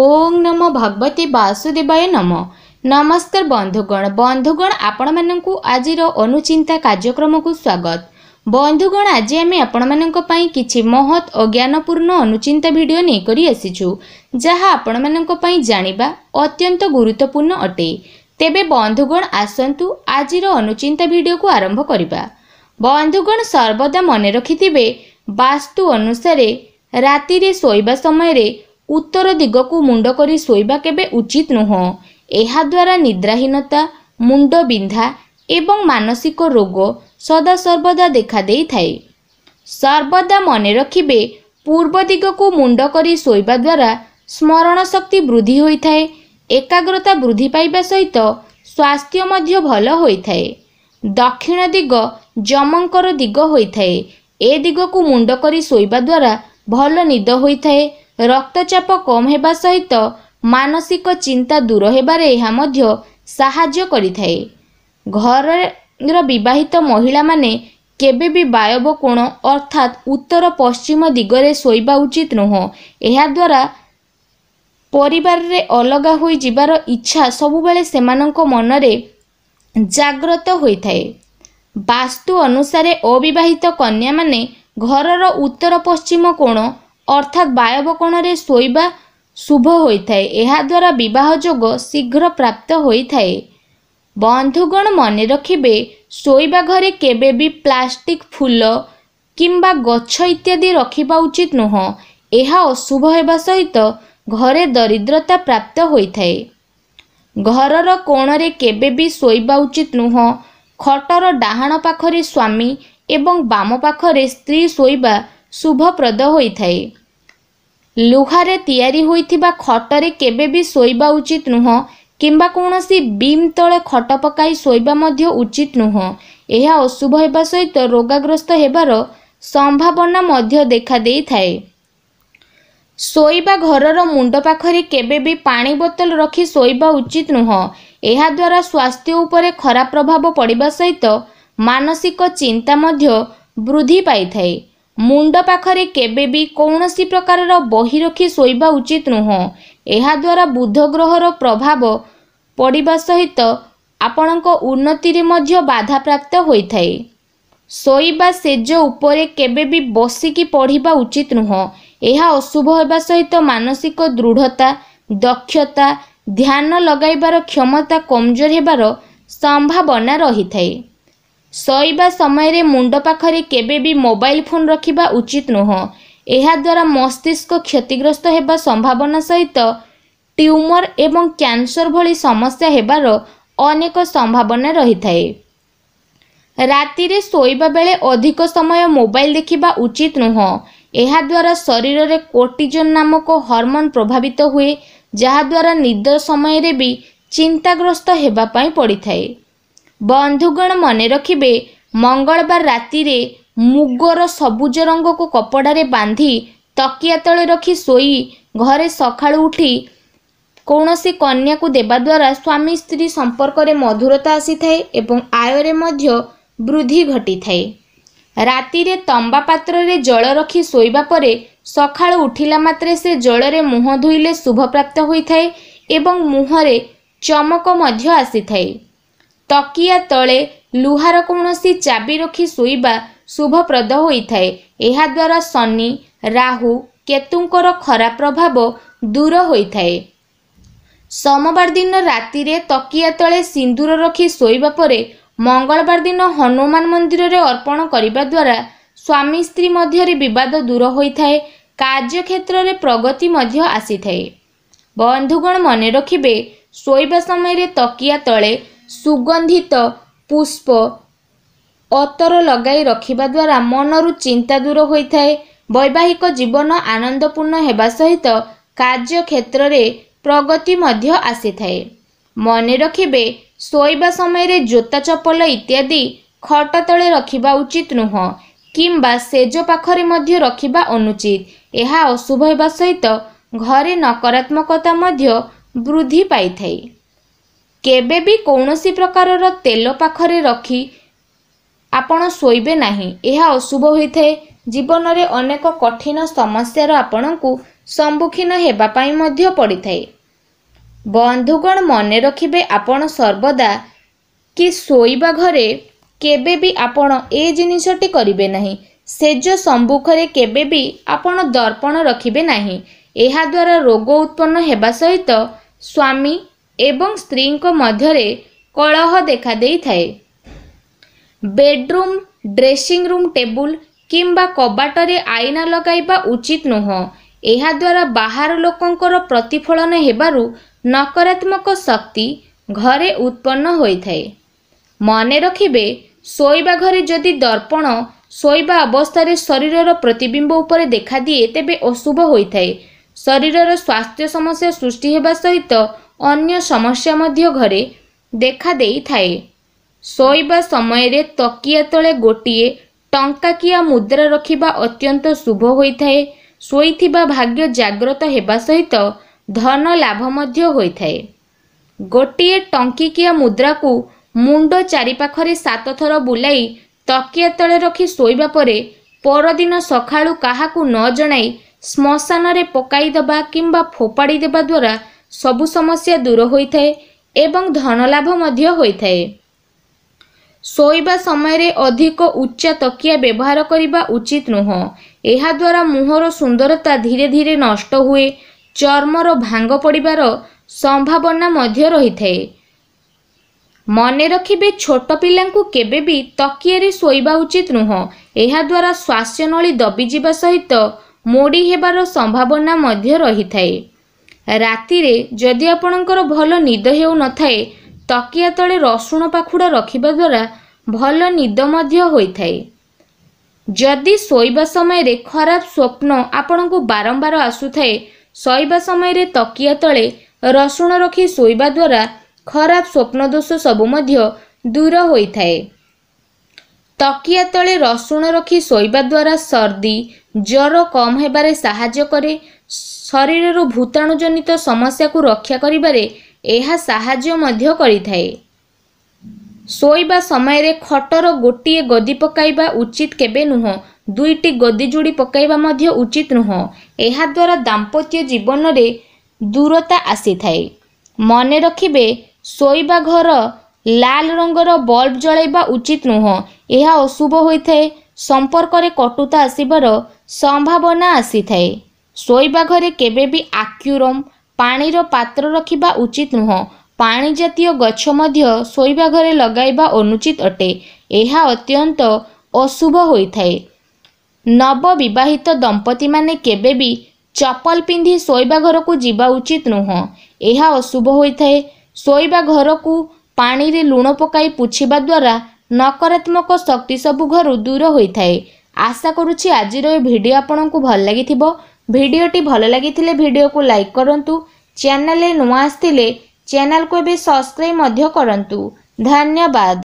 ଓଂ ନମ ଭଗବତୀ ବାସୁଦେବାୟ ନମ ନମସ୍କାର ବନ୍ଧୁଗଣ ବନ୍ଧୁଗଣ ଆପଣମାନଙ୍କୁ ଆଜିର ଅନୁଚିନ୍ତା କାର୍ଯ୍ୟକ୍ରମକୁ ସ୍ୱାଗତ ବନ୍ଧୁଗଣ ଆଜି ଆମେ ଆପଣମାନଙ୍କ ପାଇଁ କିଛି ମହତ୍ ଅଜ୍ଞାନପୂର୍ଣ୍ଣ ଅନୁଚିନ୍ତା ଭିଡ଼ିଓ ନେଇକରି ଆସିଛୁ ଯାହା ଆପଣମାନଙ୍କ ପାଇଁ ଜାଣିବା ଅତ୍ୟନ୍ତ ଗୁରୁତ୍ୱପୂର୍ଣ୍ଣ ଅଟେ ତେବେ ବନ୍ଧୁଗଣ ଆସନ୍ତୁ ଆଜିର ଅନୁଚିନ୍ତା ଭିଡ଼ିଓକୁ ଆରମ୍ଭ କରିବା ବନ୍ଧୁଗଣ ସର୍ବଦା ମନେ ରଖିଥିବେ ବାସ୍ତୁ ଅନୁସାରେ ରାତିରେ ଶୋଇବା ସମୟରେ ଉତ୍ତର ଦିଗକୁ ମୁଣ୍ଡ କରି ଶୋଇବା କେବେ ଉଚିତ ନୁହଁ ଏହାଦ୍ୱାରା ନିଦ୍ରାହୀନତା ମୁଣ୍ଡ ବିନ୍ଧା ଏବଂ ମାନସିକ ରୋଗ ସଦାସର୍ବଦା ଦେଖାଦେଇଥାଏ ସର୍ବଦା ମନେ ରଖିବେ ପୂର୍ବ ଦିଗକୁ ମୁଣ୍ଡ କରି ଶୋଇବା ଦ୍ୱାରା ସ୍ମରଣ ଶକ୍ତି ବୃଦ୍ଧି ହୋଇଥାଏ ଏକାଗ୍ରତା ବୃଦ୍ଧି ପାଇବା ସହିତ ସ୍ୱାସ୍ଥ୍ୟ ମଧ୍ୟ ଭଲ ହୋଇଥାଏ ଦକ୍ଷିଣ ଦିଗ ଯମଙ୍କର ଦିଗ ହୋଇଥାଏ ଏ ଦିଗକୁ ମୁଣ୍ଡ କରି ଶୋଇବା ଦ୍ୱାରା ଭଲ ନିଦ ହୋଇଥାଏ ରକ୍ତଚାପ କମ୍ ହେବା ସହିତ ମାନସିକ ଚିନ୍ତା ଦୂର ହେବାରେ ଏହା ମଧ୍ୟ ସାହାଯ୍ୟ କରିଥାଏ ଘରର ବିବାହିତ ମହିଳାମାନେ କେବେ ବି ବାୟବ କୋଣ ଅର୍ଥାତ୍ ଉତ୍ତର ପଶ୍ଚିମ ଦିଗରେ ଶୋଇବା ଉଚିତ ନୁହଁ ଏହାଦ୍ୱାରା ପରିବାରରେ ଅଲଗା ହୋଇଯିବାର ଇଚ୍ଛା ସବୁବେଳେ ସେମାନଙ୍କ ମନରେ ଜାଗ୍ରତ ହୋଇଥାଏ ବାସ୍ତୁ ଅନୁସାରେ ଅବିବାହିତ କନ୍ୟାମାନେ ଘରର ଉତ୍ତର ପଶ୍ଚିମ କୋଣ ଅର୍ଥାତ୍ ବାୟବକୋଣରେ ଶୋଇବା ଶୁଭ ହୋଇଥାଏ ଏହାଦ୍ୱାରା ବିବାହ ଯୋଗ ଶୀଘ୍ର ପ୍ରାପ୍ତ ହୋଇଥାଏ ବନ୍ଧୁଗଣ ମନେ ରଖିବେ ଶୋଇବା ଘରେ କେବେ ବି ପ୍ଲାଷ୍ଟିକ୍ ଫୁଲ କିମ୍ବା ଗଛ ଇତ୍ୟାଦି ରଖିବା ଉଚିତ ନୁହଁ ଏହା ଅଶୁଭ ହେବା ସହିତ ଘରେ ଦରିଦ୍ରତା ପ୍ରାପ୍ତ ହୋଇଥାଏ ଘରର କୋଣରେ କେବେ ବି ଶୋଇବା ଉଚିତ ନୁହଁ ଖଟର ଡାହାଣ ପାଖରେ ସ୍ୱାମୀ ଏବଂ ବାମ ପାଖରେ ସ୍ତ୍ରୀ ଶୋଇବା ଶୁଭପ୍ରଦ ହୋଇଥାଏ ଲୁହାରେ ତିଆରି ହୋଇଥିବା ଖଟରେ କେବେ ବି ଶୋଇବା ଉଚିତ ନୁହଁ କିମ୍ବା କୌଣସି ବିମ୍ ତଳେ ଖଟ ପକାଇ ଶୋଇବା ମଧ୍ୟ ଉଚିତ ନୁହଁ ଏହା ଅଶୁଭ ହେବା ସହିତ ରୋଗାଗ୍ରସ୍ତ ହେବାର ସମ୍ଭାବନା ମଧ୍ୟ ଦେଖାଦେଇଥାଏ ଶୋଇବା ଘରର ମୁଣ୍ଡ ପାଖରେ କେବେ ବି ପାଣି ବୋତଲ ରଖି ଶୋଇବା ଉଚିତ ନୁହଁ ଏହାଦ୍ୱାରା ସ୍ୱାସ୍ଥ୍ୟ ଉପରେ ଖରାପ ପ୍ରଭାବ ପଡ଼ିବା ସହିତ ମାନସିକ ଚିନ୍ତା ମଧ୍ୟ ବୃଦ୍ଧି ପାଇଥାଏ ମୁଣ୍ଡ ପାଖରେ କେବେ ବି କୌଣସି ପ୍ରକାରର ବହି ରଖି ଶୋଇବା ଉଚିତ ନୁହଁ ଏହାଦ୍ୱାରା ବୁଧ ଗ୍ରହର ପ୍ରଭାବ ପଡ଼ିବା ସହିତ ଆପଣଙ୍କ ଉନ୍ନତିରେ ମଧ୍ୟ ବାଧାପ୍ରାପ୍ତ ହୋଇଥାଏ ଶୋଇବା ସେଜ ଉପରେ କେବେ ବି ବସିକି ପଢ଼ିବା ଉଚିତ ନୁହଁ ଏହା ଅଶୁଭ ହେବା ସହିତ ମାନସିକ ଦୃଢ଼ତା ଦକ୍ଷତା ଧ୍ୟାନ ଲଗାଇବାର କ୍ଷମତା କମଜୋର ହେବାର ସମ୍ଭାବନା ରହିଥାଏ ଶୋଇବା ସମୟରେ ମୁଣ୍ଡ ପାଖରେ କେବେ ବି ମୋବାଇଲ ଫୋନ୍ ରଖିବା ଉଚିତ ନୁହଁ ଏହାଦ୍ୱାରା ମସ୍ତିଷ୍କ କ୍ଷତିଗ୍ରସ୍ତ ହେବା ସମ୍ଭାବନା ସହିତ ଟ୍ୟୁମର ଏବଂ କ୍ୟାନ୍ସର ଭଳି ସମସ୍ୟା ହେବାର ଅନେକ ସମ୍ଭାବନା ରହିଥାଏ ରାତିରେ ଶୋଇବା ବେଳେ ଅଧିକ ସମୟ ମୋବାଇଲ ଦେଖିବା ଉଚିତ ନୁହଁ ଏହାଦ୍ୱାରା ଶରୀରରେ କୋଟିଜନ୍ ନାମକ ହର୍ମୋନ୍ ପ୍ରଭାବିତ ହୁଏ ଯାହାଦ୍ୱାରା ନିଦ ସମୟରେ ବି ଚିନ୍ତାଗ୍ରସ୍ତ ହେବା ପାଇଁ ପଡ଼ିଥାଏ ବନ୍ଧୁଗଣ ମନେ ରଖିବେ ମଙ୍ଗଳବାର ରାତିରେ ମୁଗର ସବୁଜ ରଙ୍ଗକୁ କପଡ଼ାରେ ବାନ୍ଧି ତକିଆ ତଳେ ରଖି ଶୋଇ ଘରେ ସକାଳୁ ଉଠି କୌଣସି କନ୍ୟାକୁ ଦେବା ଦ୍ୱାରା ସ୍ୱାମୀ ସ୍ତ୍ରୀ ସମ୍ପର୍କରେ ମଧୁରତା ଆସିଥାଏ ଏବଂ ଆୟରେ ମଧ୍ୟ ବୃଦ୍ଧି ଘଟିଥାଏ ରାତିରେ ତମ୍ବା ପାତ୍ରରେ ଜଳ ରଖି ଶୋଇବା ପରେ ସକାଳୁ ଉଠିଲା ମାତ୍ରେ ସେ ଜଳରେ ମୁହଁ ଧୋଇଲେ ଶୁଭପ୍ରାପ୍ତ ହୋଇଥାଏ ଏବଂ ମୁହଁରେ ଚମକ ମଧ୍ୟ ଆସିଥାଏ ତକିଆ ତଳେ ଲୁହାର କୌଣସି ଚାବି ରଖି ଶୋଇବା ଶୁଭପ୍ରଦ ହୋଇଥାଏ ଏହାଦ୍ୱାରା ଶନି ରାହୁ କେତୁଙ୍କର ଖରାପ ପ୍ରଭାବ ଦୂର ହୋଇଥାଏ ସୋମବାର ଦିନ ରାତିରେ ତକିଆ ତଳେ ସିନ୍ଦୁର ରଖି ଶୋଇବା ପରେ ମଙ୍ଗଳବାର ଦିନ ହନୁମାନ ମନ୍ଦିରରେ ଅର୍ପଣ କରିବା ଦ୍ୱାରା ସ୍ୱାମୀ ସ୍ତ୍ରୀ ମଧ୍ୟରେ ବିବାଦ ଦୂର ହୋଇଥାଏ କାର୍ଯ୍ୟକ୍ଷେତ୍ରରେ ପ୍ରଗତି ମଧ୍ୟ ଆସିଥାଏ ବନ୍ଧୁଗଣ ମନେ ରଖିବେ ଶୋଇବା ସମୟରେ ତକିଆ ତଳେ ସୁଗନ୍ଧିତ ପୁଷ୍ପ ଅତର ଲଗାଇ ରଖିବା ଦ୍ୱାରା ମନରୁ ଚିନ୍ତା ଦୂର ହୋଇଥାଏ ବୈବାହିକ ଜୀବନ ଆନନ୍ଦପୂର୍ଣ୍ଣ ହେବା ସହିତ କାର୍ଯ୍ୟକ୍ଷେତ୍ରରେ ପ୍ରଗତି ମଧ୍ୟ ଆସିଥାଏ ମନେ ରଖିବେ ଶୋଇବା ସମୟରେ ଜୋତା ଚପଲ ଇତ୍ୟାଦି ଖଟ ତଳେ ରଖିବା ଉଚିତ ନୁହଁ କିମ୍ବା ସେଜ ପାଖରେ ମଧ୍ୟ ରଖିବା ଅନୁଚିତ ଏହା ଅଶୁଭ ହେବା ସହିତ ଘରେ ନକାରାତ୍ମକତା ମଧ୍ୟ ବୃଦ୍ଧି ପାଇଥାଏ କେବେ ବି କୌଣସି ପ୍ରକାରର ତେଲ ପାଖରେ ରଖି ଆପଣ ଶୋଇବେ ନାହିଁ ଏହା ଅଶୁଭ ହୋଇଥାଏ ଜୀବନରେ ଅନେକ କଠିନ ସମସ୍ୟାର ଆପଣଙ୍କୁ ସମ୍ମୁଖୀନ ହେବା ପାଇଁ ମଧ୍ୟ ପଡ଼ିଥାଏ ବନ୍ଧୁଗଣ ମନେ ରଖିବେ ଆପଣ ସର୍ବଦା କି ଶୋଇବା ଘରେ କେବେ ବି ଆପଣ ଏ ଜିନିଷଟି କରିବେ ନାହିଁ ସେଜ ସମ୍ମୁଖରେ କେବେ ବି ଆପଣ ଦର୍ପଣ ରଖିବେ ନାହିଁ ଏହାଦ୍ୱାରା ରୋଗ ଉତ୍ପନ୍ନ ହେବା ସହିତ ସ୍ୱାମୀ ଏବଂ ସ୍ତ୍ରୀଙ୍କ ମଧ୍ୟରେ କଳହ ଦେଖାଦେଇଥାଏ ବେଡ୍ରୁମ୍ ଡ୍ରେସିଂ ରୁମ୍ ଟେବୁଲ କିମ୍ବା କବାଟରେ ଆଇନା ଲଗାଇବା ଉଚିତ ନୁହଁ ଏହାଦ୍ୱାରା ବାହାର ଲୋକଙ୍କର ପ୍ରତିଫଳନ ହେବାରୁ ନକାରାତ୍ମକ ଶକ୍ତି ଘରେ ଉତ୍ପନ୍ନ ହୋଇଥାଏ ମନେ ରଖିବେ ଶୋଇବା ଘରେ ଯଦି ଦର୍ପଣ ଶୋଇବା ଅବସ୍ଥାରେ ଶରୀରର ପ୍ରତିବିମ୍ବ ଉପରେ ଦେଖାଦିଏ ତେବେ ଅଶୁଭ ହୋଇଥାଏ ଶରୀରର ସ୍ୱାସ୍ଥ୍ୟ ସମସ୍ୟା ସୃଷ୍ଟି ହେବା ସହିତ ଅନ୍ୟ ସମସ୍ୟା ମଧ୍ୟ ଘରେ ଦେଖାଦେଇଥାଏ ଶୋଇବା ସମୟରେ ତକିଆ ତଳେ ଗୋଟିଏ ଟଙ୍କାକିଆ ମୁଦ୍ରା ରଖିବା ଅତ୍ୟନ୍ତ ଶୁଭ ହୋଇଥାଏ ଶୋଇଥିବା ଭାଗ୍ୟ ଜାଗ୍ରତ ହେବା ସହିତ ଧନ ଲାଭ ମଧ୍ୟ ହୋଇଥାଏ ଗୋଟିଏ ଟଙ୍କିକିଆ ମୁଦ୍ରାକୁ ମୁଣ୍ଡ ଚାରିପାଖରେ ସାତଥର ବୁଲାଇ ତକିଆ ତଳେ ରଖି ଶୋଇବା ପରେ ପରଦିନ ସକାଳୁ କାହାକୁ ନ ଜଣାଇ ଶ୍ମଶାନରେ ପକାଇଦେବା କିମ୍ବା ଫୋପାଡ଼ି ଦେବା ଦ୍ୱାରା ସବୁ ସମସ୍ୟା ଦୂର ହୋଇଥାଏ ଏବଂ ଧନଲାଭ ମଧ୍ୟ ହୋଇଥାଏ ଶୋଇବା ସମୟରେ ଅଧିକ ଉଚ୍ଚା ତକିଆ ବ୍ୟବହାର କରିବା ଉଚିତ ନୁହଁ ଏହାଦ୍ୱାରା ମୁହଁର ସୁନ୍ଦରତା ଧୀରେ ଧୀରେ ନଷ୍ଟ ହୁଏ ଚର୍ମର ଭାଙ୍ଗ ପଡ଼ିବାର ସମ୍ଭାବନା ମଧ୍ୟ ରହିଥାଏ ମନେ ରଖିବେ ଛୋଟ ପିଲାଙ୍କୁ କେବେ ବି ତକିଆରେ ଶୋଇବା ଉଚିତ ନୁହଁ ଏହାଦ୍ୱାରା ନଳୀ ଦବିଯିବା ସହିତ ମୋଡ଼ି ହେବାର ସମ୍ଭାବନା ମଧ୍ୟ ରହିଥାଏ ରାତିରେ ଯଦି ଆପଣଙ୍କର ଭଲ ନିଦ ହେଉନଥାଏ ତକିଆ ତଳେ ରସୁଣ ପାଖୁଡ଼ା ରଖିବା ଦ୍ୱାରା ଭଲ ନିଦ ମଧ୍ୟ ହୋଇଥାଏ ଯଦି ଶୋଇବା ସମୟରେ ଖରାପ ସ୍ୱପ୍ନ ଆପଣଙ୍କୁ ବାରମ୍ବାର ଆସୁଥାଏ ଶୋଇବା ସମୟରେ ତକିଆ ତଳେ ରସୁଣ ରଖି ଶୋଇବା ଦ୍ୱାରା ଖରାପ ସ୍ୱପ୍ନ ଦୋଷ ସବୁ ମଧ୍ୟ ଦୂର ହୋଇଥାଏ ତକିଆ ତଳେ ରସୁଣ ରଖି ଶୋଇବା ଦ୍ୱାରା ସର୍ଦ୍ଦି ଜ୍ୱର କମ୍ ହେବାରେ ସାହାଯ୍ୟ କରେ ଶରୀରରୁ ଭୂତାଣୁ ଜନିତ ସମସ୍ୟାକୁ ରକ୍ଷା କରିବାରେ ଏହା ସାହାଯ୍ୟ ମଧ୍ୟ କରିଥାଏ ଶୋଇବା ସମୟରେ ଖଟର ଗୋଟିଏ ଗଦି ପକାଇବା ଉଚିତ କେବେ ନୁହଁ ଦୁଇଟି ଗଦି ଯୋଡ଼ି ପକାଇବା ମଧ୍ୟ ଉଚିତ ନୁହଁ ଏହାଦ୍ୱାରା ଦାମ୍ପତ୍ୟ ଜୀବନରେ ଦୂରତା ଆସିଥାଏ ମନେ ରଖିବେ ଶୋଇବା ଘର ଲାଲ ରଙ୍ଗର ବଲ୍ବ ଜଳାଇବା ଉଚିତ ନୁହଁ ଏହା ଅଶୁଭ ହୋଇଥାଏ ସମ୍ପର୍କରେ କଟୁତା ଆସିବାର ସମ୍ଭାବନା ଆସିଥାଏ ଶୋଇବା ଘରେ କେବେ ବି ଆକ୍ୟୁରମ୍ ପାଣିର ପାତ୍ର ରଖିବା ଉଚିତ ନୁହଁ ପାଣି ଜାତୀୟ ଗଛ ମଧ୍ୟ ଶୋଇବା ଘରେ ଲଗାଇବା ଅନୁଚିତ ଅଟେ ଏହା ଅତ୍ୟନ୍ତ ଅଶୁଭ ହୋଇଥାଏ ନବବିବାହିତ ଦମ୍ପତିମାନେ କେବେ ବି ଚପଲ ପିନ୍ଧି ଶୋଇବା ଘରକୁ ଯିବା ଉଚିତ ନୁହଁ ଏହା ଅଶୁଭ ହୋଇଥାଏ ଶୋଇବା ଘରକୁ ପାଣିରେ ଲୁଣ ପକାଇ ପୋଛିବା ଦ୍ୱାରା ନକାରାତ୍ମକ ଶକ୍ତି ସବୁ ଘରୁ ଦୂର ହୋଇଥାଏ ଆଶା କରୁଛି ଆଜିର ଏ ଭିଡ଼ିଓ ଆପଣଙ୍କୁ ଭଲ ଲାଗିଥିବ ଭିଡ଼ିଓଟି ଭଲ ଲାଗିଥିଲେ ଭିଡ଼ିଓକୁ ଲାଇକ୍ କରନ୍ତୁ ଚ୍ୟାନେଲରେ ନୂଆ ଆସିଥିଲେ ଚ୍ୟାନେଲକୁ ଏବେ ସବସ୍କ୍ରାଇବ୍ ମଧ୍ୟ କରନ୍ତୁ ଧନ୍ୟବାଦ